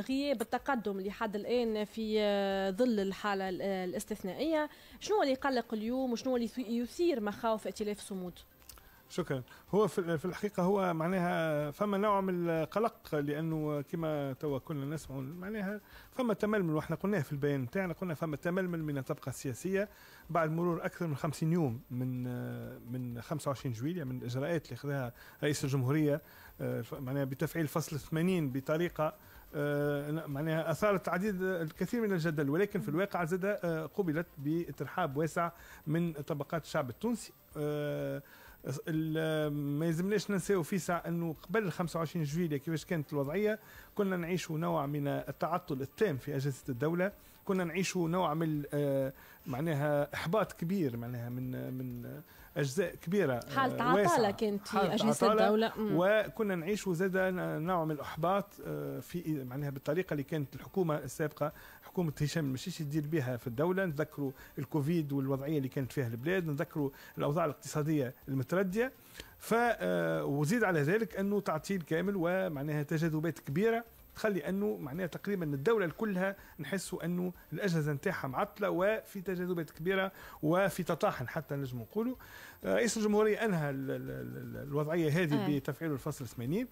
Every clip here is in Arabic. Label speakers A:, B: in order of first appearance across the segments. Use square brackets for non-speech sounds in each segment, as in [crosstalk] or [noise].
A: غياب التقدم لحد الان في آه، ظل الحاله آه، الاستثنائيه شنو اللي يقلق اليوم وشنو اللي يثير مخاوف ائتلاف صمود
B: شكرا هو في الحقيقه هو معناها فما نوع من القلق لانه كما توا كنا نسمع معناها فما تململ واحنا قلناه في البيان نتاعنا قلنا فما تململ من الطبقه السياسيه بعد مرور اكثر من 50 يوم من من 25 جويليا من الاجراءات اللي اخذها رئيس الجمهوريه آه، معناها بتفعيل فصل 80 بطريقه آه، معناها اثارت عديد الكثير من الجدل ولكن في الواقع زاد آه، قبلت بترحاب واسع من طبقات الشعب التونسي ما يلزمناش ننساو فيسع انه قبل 25 جويلية كيفاش كانت الوضعيه كنا نعيش نوع من التعطل التام في اجهزه الدوله كنا نعيش نوع من آه، معناها احباط كبير معناها من من اجزاء كبيره حاله آه، عطاله كانت في اجهزه الدوله وكنا نعيشوا زاد نوع من الاحباط آه، في معناها بالطريقه اللي كانت الحكومه السابقه حكومه هشام المشيشي تدير بها في الدوله نذكروا الكوفيد والوضعيه اللي كانت فيها البلاد نذكروا الاوضاع الاقتصاديه المترديه ف آه، وزيد على ذلك انه تعطيل كامل ومعناها تجاذبات كبيره تخلي انه معناها تقريبا الدوله كلها نحسوا انه الاجهزه نتاعها معطله وفي تجاذبات كبيره وفي تطاحن حتى نجم نقولوا آه، رئيس الجمهوريه انهى الوضعيه هذه آه. بتفعيل الفصل 80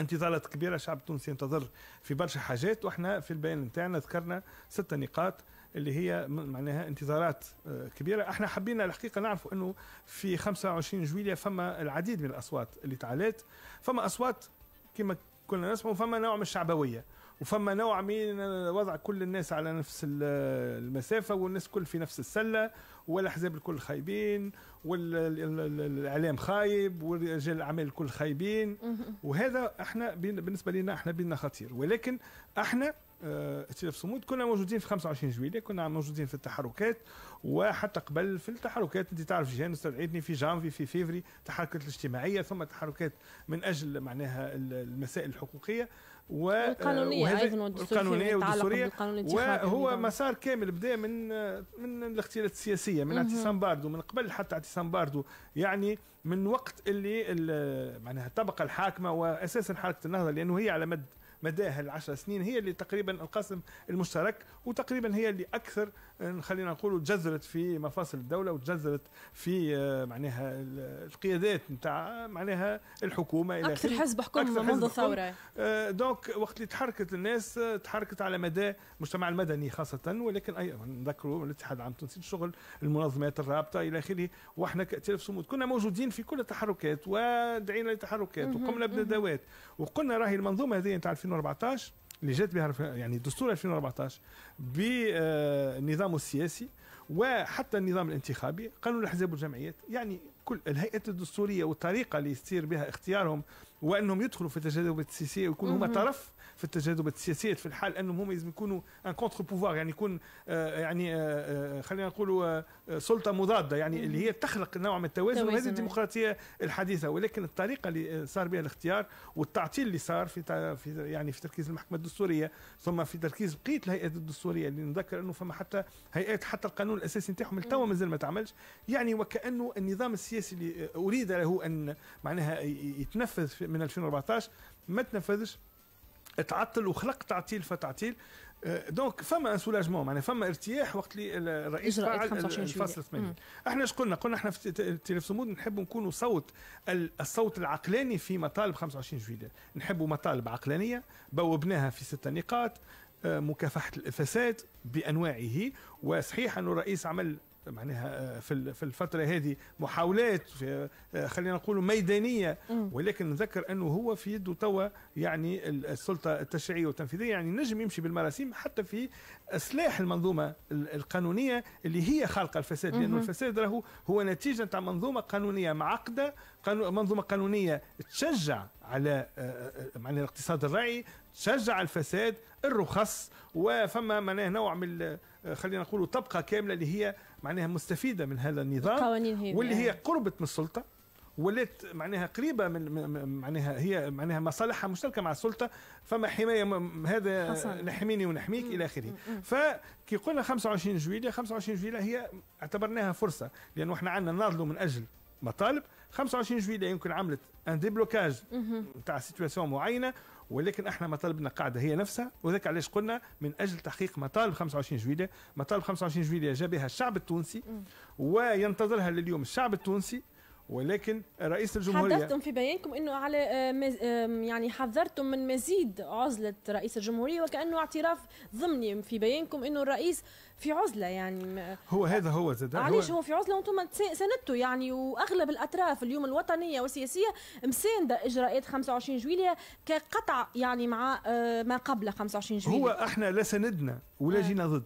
B: انتظارات كبيره الشعب التونسي ينتظر في برشا حاجات واحنا في البيان نتاعنا ذكرنا ستة نقاط اللي هي معناها انتظارات آه، كبيره احنا حبينا الحقيقه نعرفوا انه في 25 جويليا فما العديد من الاصوات اللي تعالت فما اصوات كما كل الناس فما نوع من الشعبويه وفما نوع من وضع كل الناس على نفس المسافة والناس كل في نفس السلة والأحزاب الكل خايبين والإعلام خايب ورجال الأعمال الكل خايبين وهذا احنا بالنسبة لنا احنا بينا خطير ولكن احنا ائتلاف آه، صمود كنا موجودين في 25 جويلية كنا موجودين في التحركات وحتى قبل في التحركات انت تعرف جيهان استدعيتني في جانفي في فيفري التحركات الاجتماعية ثم تحركات من اجل معناها المسائل الحقوقية و آه، القانونية ايضا والقانونية والدستورية وهو مسار كامل بدا من آه، من الاغتيالات السياسية من اعتصام باردو من قبل حتى اعتصام باردو يعني من وقت اللي معناها الطبقة الحاكمة واساسا حركة النهضة لانه هي على مد مداها العشر سنين هي اللي تقريبا القاسم المشترك وتقريبا هي اللي اكثر آه، خلينا نقولوا تجذرت في مفاصل الدوله وتجذرت في آه، معناها القيادات نتاع معناها الحكومه الى اكثر حزب حكم منذ الثوره آه، دونك وقت اللي تحركت الناس تحركت على مدى المجتمع المدني خاصه ولكن ايضا نذكروا الاتحاد العام التونسي للشغل المنظمات الرابطه الى اخره واحنا كائتلاف صمود كنا موجودين في كل التحركات ودعينا لتحركات وقمنا بندوات وقلنا راهي المنظومه هذه نتاع 2014 اللي جات بها يعني دستور 2014 بنظامه السياسي وحتى النظام الانتخابي قانون الاحزاب والجمعيات يعني كل الهيئه الدستوريه والطريقه اللي يصير بها اختيارهم وانهم يدخلوا في التجاذبات السياسيه ويكونوا هما طرف في التجاذبات السياسيه في الحال انهم هما لازم يكونوا ان كونتر بوفوار يعني يكون آه، يعني آه، آه، خلينا نقولوا سلطه مضاده يعني اللي هي تخلق نوع من التوازن وهذه الديمقراطيه الحديثه ولكن الطريقه اللي صار بها الاختيار والتعطيل اللي صار في في يعني في تركيز المحكمه الدستوريه ثم في تركيز بقيه الهيئات الدستوريه اللي نذكر انه فما حتى هيئات حتى القانون الاساسي نتاعهم التوا مازال ما تعملش يعني وكانه النظام السياسي السياسي اللي اريد له ان معناها يتنفذ من 2014 ما تنفذش تعطل وخلق تعطيل فتعطيل أه، دونك فما ان سولاجمون معناها فما ارتياح وقت اللي الرئيس فعل الفصل 80 احنا اش قلنا قلنا احنا في تلفزيون صمود نحب نكونوا صوت الصوت العقلاني في مطالب 25 جويلية نحبوا مطالب عقلانيه بوبناها في ست نقاط أه، مكافحه الفساد بانواعه وصحيح انه الرئيس عمل معناها آه، في في الفتره هذه محاولات آه، خلينا نقول ميدانيه ولكن نذكر انه هو في يده توا يعني السلطه التشريعيه والتنفيذيه يعني نجم يمشي بالمراسيم حتى في اصلاح المنظومه القانونيه اللي هي خالقه الفساد لانه الفساد راهو هو نتيجه تاع منظومه قانونيه معقده منظومه قانونيه تشجع على آه، معناها الاقتصاد الرعي تشجع الفساد الرخص وفما معناه نوع من آه، خلينا نقولوا طبقه كامله اللي هي معناها مستفيده من هذا النظام واللي هي قربت من السلطه ولات معناها قريبه من معناها هي معناها مصالحها مشتركه مع السلطه فما حمايه هذا حصل. نحميني ونحميك الى اخره فكي قلنا 25 جويليا 25 جويليا هي اعتبرناها فرصه لانه احنا عندنا ناضلوا من اجل مطالب 25 جويليا يمكن عملت ان ديبلوكاج نتاع سيتواسيون معينه ولكن احنا مطالبنا قاعده هي نفسها وذاك علاش قلنا من اجل تحقيق مطالب 25 جويليه مطالب 25 جويليه جابها الشعب التونسي وينتظرها لليوم الشعب التونسي ولكن رئيس الجمهوريه حذرتم
A: في بيانكم انه على آه، يعني حذرتم من مزيد عزله رئيس الجمهوريه وكانه اعتراف ضمني في بيانكم انه الرئيس في عزله يعني
B: هو هذا هو زاد علاش هو, هو
A: في عزله وانتم ساندتوا يعني واغلب الاطراف اليوم الوطنيه والسياسيه مسانده اجراءات 25 جويليه كقطع يعني مع آه، ما قبل 25 جويليه هو
B: احنا لا سندنا ولا آه. جينا ضد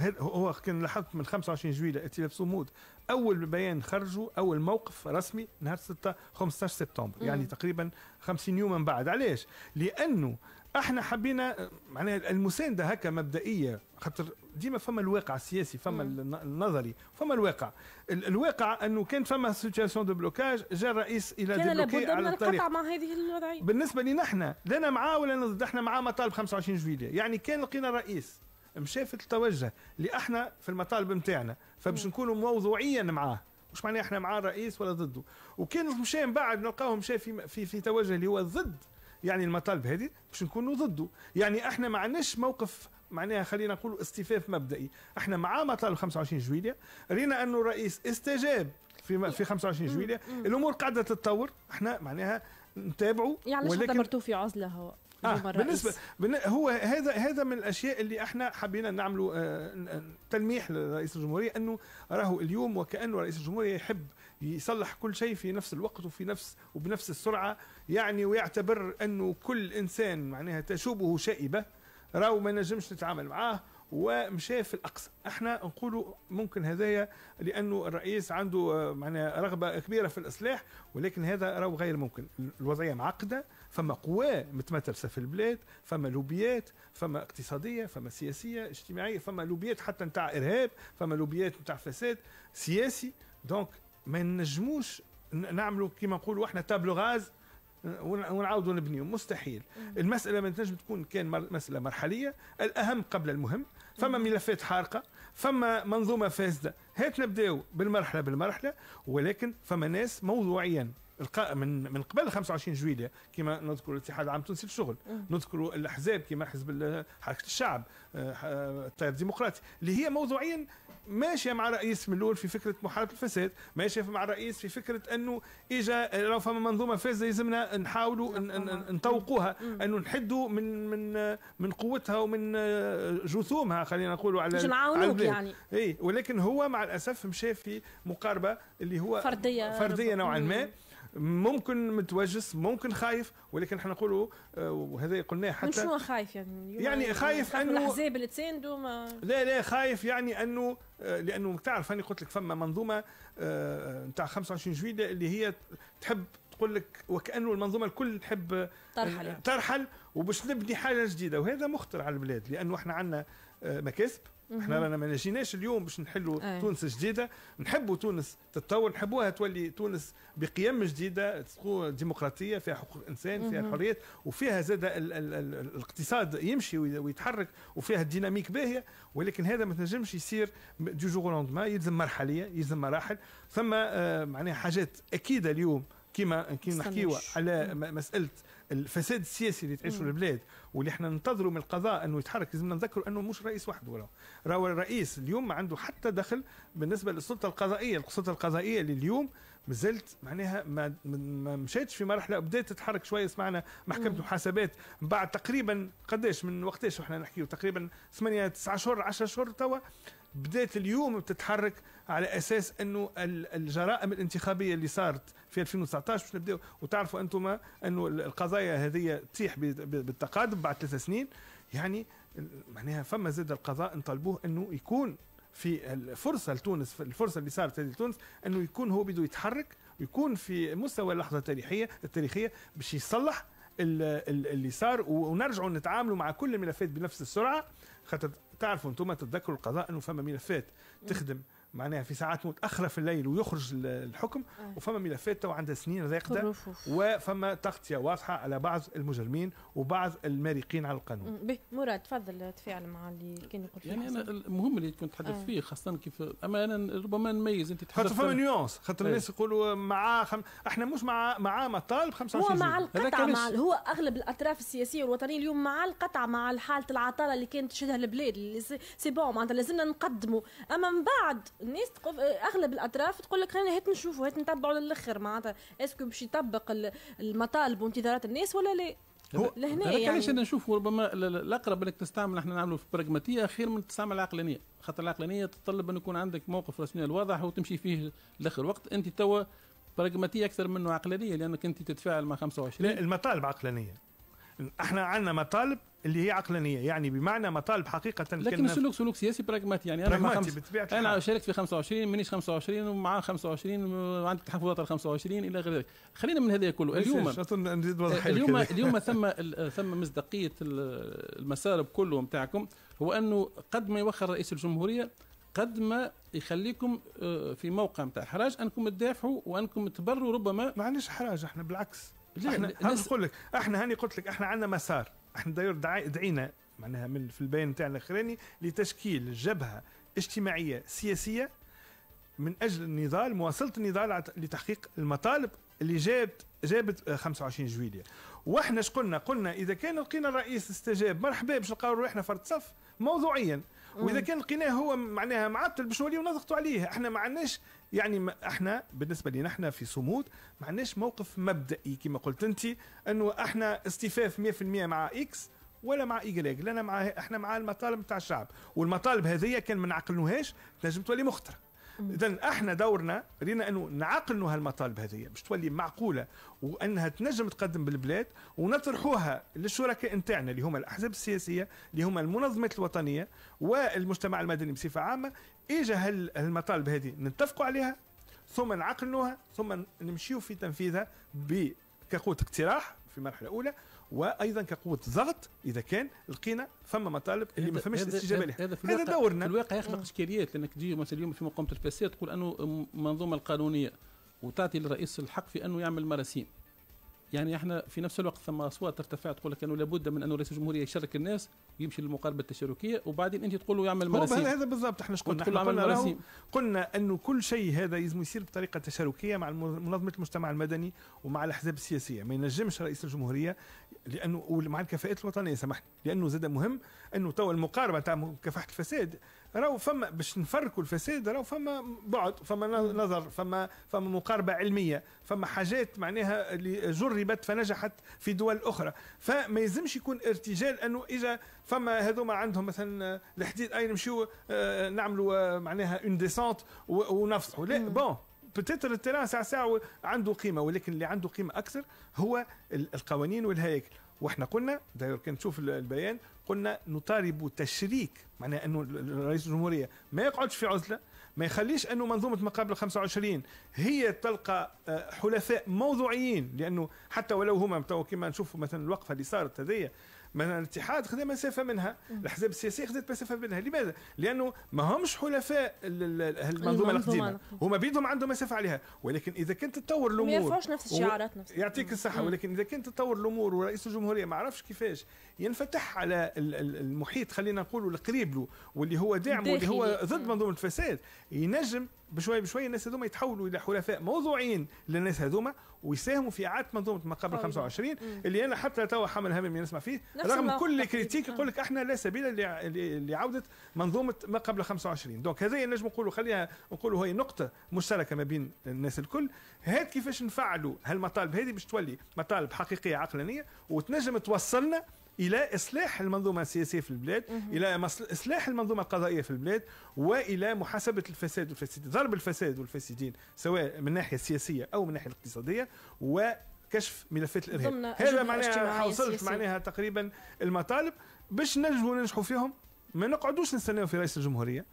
B: هو كان لاحظت من 25 جويلة ائتلاف صمود أول بيان خرجوا أول موقف رسمي نهار 6 15 سبتمبر مم. يعني تقريبا 50 يوم من بعد علاش؟ لأنه احنا حبينا معناها المسانده هكا مبدئيه خاطر ديما فما الواقع السياسي فما مم. النظري فما الواقع الواقع انه كان فما سيتياسيون دو بلوكاج جاء الرئيس الى كان لابد من القطع
A: مع هذه الوضعيه بالنسبه
B: لنا احنا لنا معاه ولا ضد احنا معاه مطالب 25 جويليه يعني كان لقينا الرئيس مشى في التوجه اللي احنا في المطالب نتاعنا فباش نكونوا موضوعيا معاه مش معناه احنا مع الرئيس ولا ضده وكان مشى من بعد نلقاهم مشى في, في في توجه اللي هو ضد يعني المطالب هذه باش نكونوا ضده يعني احنا ما عندناش موقف معناها خلينا نقولوا استفاف مبدئي احنا مع مطالب 25 جويليا رينا انه الرئيس استجاب في في 25 جويليا الامور قاعده تتطور احنا معناها نتابعوا يعني ولكن... استمرتوا
A: في عزله هو آه، بالنسبه
B: هو هذا هذا من الاشياء اللي احنا حبينا نعملوا آه، تلميح لرئيس الجمهوريه انه راهو اليوم وكانه رئيس الجمهوريه يحب يصلح كل شيء في نفس الوقت وفي نفس وبنفس السرعه يعني ويعتبر انه كل انسان معناها تشوبه شائبه راهو ما نجمش نتعامل معاه ومشى في الاقصى احنا نقولوا ممكن هذايا لانه الرئيس عنده آه، معناها رغبه كبيره في الاصلاح ولكن هذا راهو غير ممكن الوضعيه معقده فما قوى متمثلة في البلاد فما لوبيات فما اقتصادية فما سياسية اجتماعية فما لوبيات حتى نتاع إرهاب فما لوبيات نتاع فساد سياسي دونك ما نجموش نعملوا كما نقولوا احنا تابلو غاز ونعاودوا نبنيو مستحيل المساله ما تنجم تكون كان مساله مرحليه الاهم قبل المهم فما ملفات حارقه فما منظومه فاسده هات نبداو بالمرحله بالمرحله ولكن فما ناس موضوعيا من من قبل 25 جويلية كما نذكر الاتحاد العام التونسي للشغل نذكر الاحزاب كما حزب حركه الشعب آه، آه، التيار الديمقراطي اللي هي موضوعيا ماشيه مع رئيس من الاول في فكره محاربه الفساد ماشيه مع الرئيس في فكره انه اجى لو فما منظومه فاسده يلزمنا نحاولوا نطوقوها انه نحدوا من من من قوتها ومن آه، جثومها خلينا نقولوا على مش نعاونوك يعني اي ولكن هو مع الاسف مشى في مقاربه اللي هو فرديه فرديه نوعا ما ممكن متوجس ممكن خايف ولكن احنا نقولوا آه، وهذا قلناه حتى من شنو
A: خايف يعني يعني خايف انه الاحزاب اللي تساندوا ما
B: لا لا خايف يعني انه آه، لانه تعرف انا قلت لك فما منظومه آه، نتاع 25 جويدة اللي هي تحب تقول لك وكانه المنظومه الكل تحب ترحل ترحل وباش نبني حاجه جديده وهذا مخطر على البلاد لانه احنا عندنا مكاسب احنا رانا ما نجيناش اليوم باش نحلوا أيه. تونس جديده نحبوا تونس تتطور نحبوها تولي تونس بقيم جديده تكون ديمقراطيه فيها حقوق الانسان فيها الحريات وفيها زاد ال ال ال الاقتصاد يمشي ويتحرك وفيها الديناميك باهيه ولكن هذا ما تنجمش يصير دي جوغ ما يلزم مرحليه يلزم مراحل ثم آه، معناها حاجات اكيده اليوم كيما كيما نحكيو على مساله الفساد السياسي اللي تعيشه البلاد واللي احنا ننتظروا من القضاء انه يتحرك لازمنا نذكروا انه مش رئيس وحده ولا راهو الرئيس اليوم ما عنده حتى دخل بالنسبه للسلطه القضائيه السلطه القضائيه اللي اليوم مازلت معناها ما, ما مشاتش في مرحله بدات تتحرك شويه سمعنا محكمه المحاسبات من بعد تقريبا قداش من وقتاش احنا نحكيو تقريبا 8 9 شهور 10 شهور توا بدات اليوم بتتحرك على اساس انه الجرائم الانتخابيه اللي صارت في 2019 باش نبداو وتعرفوا انتم انه القضايا هذه تطيح بالتقادم بعد ثلاث سنين يعني معناها فما زاد القضاء نطالبوه انه يكون في الفرصه لتونس الفرصه اللي صارت هذه لتونس انه يكون هو بده يتحرك ويكون في مستوى اللحظه التاريخيه التاريخيه باش يصلح اللي صار ونرجعوا نتعاملوا مع كل الملفات بنفس السرعه خاطر تعرفوا انتم تتذكروا القضاء انه فما ملفات تخدم معناها في ساعات متاخره في الليل ويخرج الحكم آه. وفما ملفات تو عندها سنين راقده وفما تغطيه واضحه على بعض المجرمين وبعض
C: المارقين على القانون.
A: به مراد تفضل تفاعل مع اللي كان يقول فيه يعني انا
C: المهم اللي كنت تحدث آه. فيه خاصه كيف اما انا ربما نميز انت تحدث خاطر فما نيونس خاطر إيه. الناس يقولوا مع خم... احنا مش مع مع مطالب 25 هو مع القطع مع هو
A: اغلب الاطراف السياسيه والوطنيه اليوم مع القطع مع حاله العطاله اللي كانت تشهدها البلاد سي بون معناتها لازمنا نقدموا اما من بعد الناس تقف اغلب الاطراف تقول لك خلينا هات نشوفوا هات نتبعوا للاخر معناتها اسكو باش يطبق المطالب وانتظارات الناس ولا لا؟ لهنا يعني علاش انا
C: نشوف ربما الاقرب انك تستعمل احنا نعملوا في براغماتيه خير من تستعمل العقلانيه خاطر العقلانيه تتطلب ان يكون عندك موقف رسمي واضح وتمشي فيه لاخر وقت انت توا براغماتيه اكثر منه عقلانيه لانك انت تتفاعل مع 25 لا المطالب عقلانيه احنا عندنا
B: مطالب اللي هي عقلانيه يعني بمعنى مطالب حقيقه لكن السلوك
C: سلوك سياسي براغماتي يعني انا براغماتي بطبيعه انا شاركت في 25 مانيش 25 ومع 25 عندك تحفظات على 25 الى غير ذلك خلينا من هذا كله اليوم اليوم اليوم ثم ثم مصداقيه المسارب كله نتاعكم هو انه قد ما يوخر رئيس الجمهوريه قد ما يخليكم آه، في موقع نتاع حراج انكم تدافعوا وانكم تبروا ربما ما عندناش حراج احنا بالعكس احنا الناس... نقول لك احنا هاني قلت لك احنا عندنا مسار
B: احنا داير دعينا معناها من في البيان نتاعنا الاخراني لتشكيل جبهه اجتماعيه سياسيه من اجل النضال مواصله النضال لتحقيق المطالب اللي جابت جابت 25 آه، جويلية واحنا اش قلنا قلنا اذا كان لقينا الرئيس استجاب مرحبا باش نلقاو روحنا فرد صف موضوعيا واذا كان لقيناه هو معناها معطل باش نوليو نضغطوا عليه احنا ما عندناش يعني ما احنا بالنسبه لنا احنا في صمود ما عندناش موقف مبدئي كما قلت انت انه احنا استفاف 100% مع اكس ولا مع ايجلاج لنا مع احنا مع المطالب تاع الشعب والمطالب هذه كان ما نعقلوهاش تنجم تولي مخطره اذا احنا دورنا رينا انه انه هالمطالب هذه باش تولي معقوله وانها تنجم تقدم بالبلاد ونطرحوها للشركاء نتاعنا اللي هما الاحزاب السياسيه اللي هما المنظمات الوطنيه والمجتمع المدني بصفه عامه اجا هالمطالب هذه نتفقوا عليها ثم نعقلوها ثم نمشيو في تنفيذها ب كقوة اقتراح في مرحلة أولى وايضا كقوه ضغط اذا كان لقينا فما مطالب اللي ما فماش استجابه لها هذا, هذا دورنا
C: في الواقع يخلق اشكاليات لانك تجي مثلا اليوم في مقومه الفساد تقول انه المنظومه القانونيه وتعطي للرئيس الحق في انه يعمل مراسيم يعني احنا في نفس الوقت ثم اصوات ترتفع تقول لك انه لابد من انه رئيس الجمهوريه يشارك الناس ويمشي للمقاربه التشاركيه وبعدين انت تقول له يعمل مراسيم هذا
B: بالضبط احنا شكون قلنا قلنا, قلنا انه كل شيء هذا لازم يصير بطريقه تشاركيه مع منظمه المجتمع المدني ومع الاحزاب السياسيه ما ينجمش رئيس الجمهوريه لانه ومع الكفاءات الوطنيه سامحني لانه زاد مهم انه توا المقاربه تاع مكافحه الفساد راهو فما باش نفركوا الفساد راهو فما بعد فما نظر فما فما مقاربه علميه فما حاجات معناها اللي جربت فنجحت في دول اخرى فما يلزمش يكون ارتجال انه اجا فما هذوما عندهم مثلا الحديد اي نمشيو آه، نعملوا آه، معناها اون ديسونت ونفصحوا لا بون بتتر التراس ساعة ساعة عنده قيمة ولكن اللي عنده قيمة أكثر هو القوانين والهياكل واحنا قلنا داير كان تشوف البيان قلنا نطالب تشريك معناه انه رئيس الجمهوريه ما يقعدش في عزله ما يخليش انه منظومه مقابل 25 هي تلقى آه، حلفاء موضوعيين لانه حتى ولو هما كما نشوف مثلا الوقفه اللي صارت هذه مثلا الاتحاد خذ مسافه منها الاحزاب السياسيه خذت مسافه منها لماذا لانه ما همش حلفاء أيوة، المنظومه القديمه هما بيدهم عندهم مسافه عليها ولكن اذا كنت تطور الامور ما يرفعوش نفس الشعارات نفس يعطيك الصحه ولكن اذا كنت تطور الامور ورئيس الجمهوريه ما عرفش كيفاش ينفتح على المحيط خلينا نقولوا القريب له واللي هو داعمه واللي هو ضد منظومه الفساد ينجم بشوي بشوي الناس هذوما يتحولوا الى حلفاء موضوعين للناس هذوما ويساهموا في اعاده منظومه ما قبل 25 طيب. مم. اللي انا حتى توا حمل هم من نسمع فيه رغم كل كريتيك يقول لك آه. احنا لا سبيل لعوده منظومه ما قبل 25 دونك هذا نجم نقولوا خليها نقولوا هي نقطه مشتركه ما بين الناس الكل هاد كيفاش نفعلوا هالمطالب هذه باش تولي مطالب حقيقيه عقلانيه وتنجم توصلنا الى اصلاح المنظومه السياسيه في البلاد الى اصلاح المنظومه القضائيه في البلاد والى محاسبه الفساد والفاسدين ضرب الفساد والفاسدين سواء من الناحيه السياسيه او من الناحيه الاقتصاديه و كشف ملفات الارهاب هذا معناها حوصلت معناها تقريبا المطالب باش نجموا ننجحوا فيهم ما نقعدوش نستناو في رئيس الجمهوريه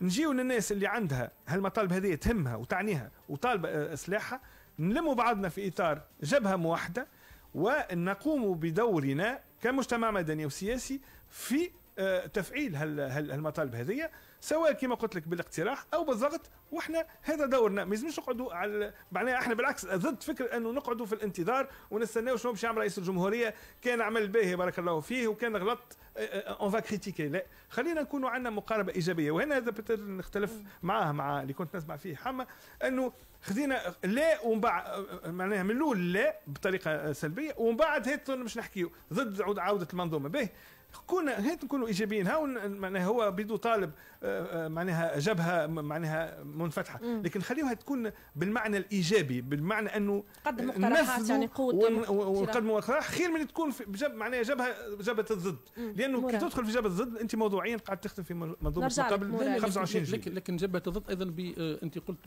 B: نجيو للناس اللي عندها هالمطالب هذه تهمها وتعنيها وطالبه آه، اصلاحها نلموا بعضنا في اطار جبهه موحده ونقوم نقوم بدورنا كمجتمع مدني وسياسي في آه، تفعيل هالمطالب هذه سواء كما قلت لك بالاقتراح او بالضغط وإحنا هذا دورنا ما لازمش نقعدوا على معناها احنا بالعكس ضد فكره انه نقعدوا في الانتظار ونستناو شنو باش يعمل رئيس الجمهوريه كان عمل باهي بارك الله فيه وكان غلط اون فا كريتيكي لا خلينا نكونوا عندنا مقاربه ايجابيه وهنا هذا نختلف معاه مع اللي كنت نسمع فيه حما انه خذينا لا ومن بعد آه، آه، معناها من الاول لا بطريقه سلبيه ومن بعد هيك مش نحكيو ضد عوده المنظومه به كنا هات نكونوا ايجابيين هاو معناها هو بيدو طالب آه، آه، معناها جبهه معناها منفتحه مم. لكن خليوها تكون بالمعنى الايجابي بالمعنى انه
A: قدم آه، مقترحات يعني قوه ونقدم مقترحات خير
B: من تكون جب معناها جبهه جبهه الضد لانه مورا. كي تدخل في جبهه الضد انت موضوعيا قاعد تخدم في منظومه مقابل 25 جيل
C: لكن, لكن جبهه الضد ايضا انت قلت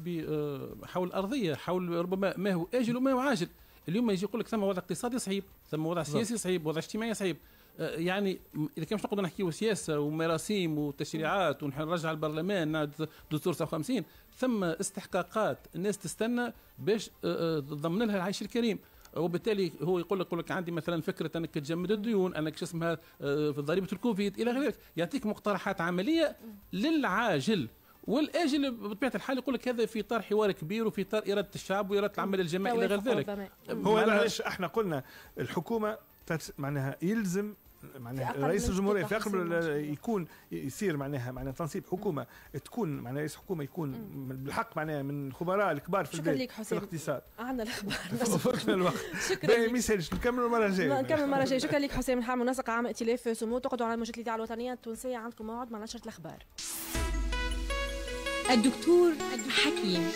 C: حول الارضيه حول ربما ما هو اجل وما هو عاجل اليوم يجي يقول لك ثم وضع اقتصادي صعيب ثم وضع سياسي صعيب وضع اجتماعي صعيب آه، يعني اذا كان مش نقعدوا نحكيوا سياسه ومراسيم وتشريعات ونرجع البرلمان نعد دستور 59 ثم استحقاقات الناس تستنى باش تضمن آه، آه، لها العيش الكريم وبالتالي هو يقول لك يقول لك عندي مثلا فكره انك تجمد الديون انك شو اسمها في ضريبه الكوفيد الى غير ذلك يعطيك مقترحات عمليه للعاجل والاجل بطبيعه الحال يقول لك هذا في اطار حوار كبير وفي اطار اراده الشعب واراده العمل الجماعي الى غير ذلك هو
B: احنا قلنا الحكومه معناها يلزم معناها رئيس الجمهوريه في اقرب يكون يصير معناها معناها تنصيب حكومه تكون معناها رئيس حكومه يكون بالحق معناها من الخبراء الكبار في البلاد في الاقتصاد
A: عندنا الاخبار
B: [laughs] وفقنا الوقت شكرا ما يسالش نكملوا المره الجايه نكمل المره الجايه شكرا لك
A: حسام الحام منسق عام ائتلاف سمو تقعدوا على موجة الاذاعه الوطنيه التونسيه عندكم موعد مع نشره الاخبار الدكتور حكيم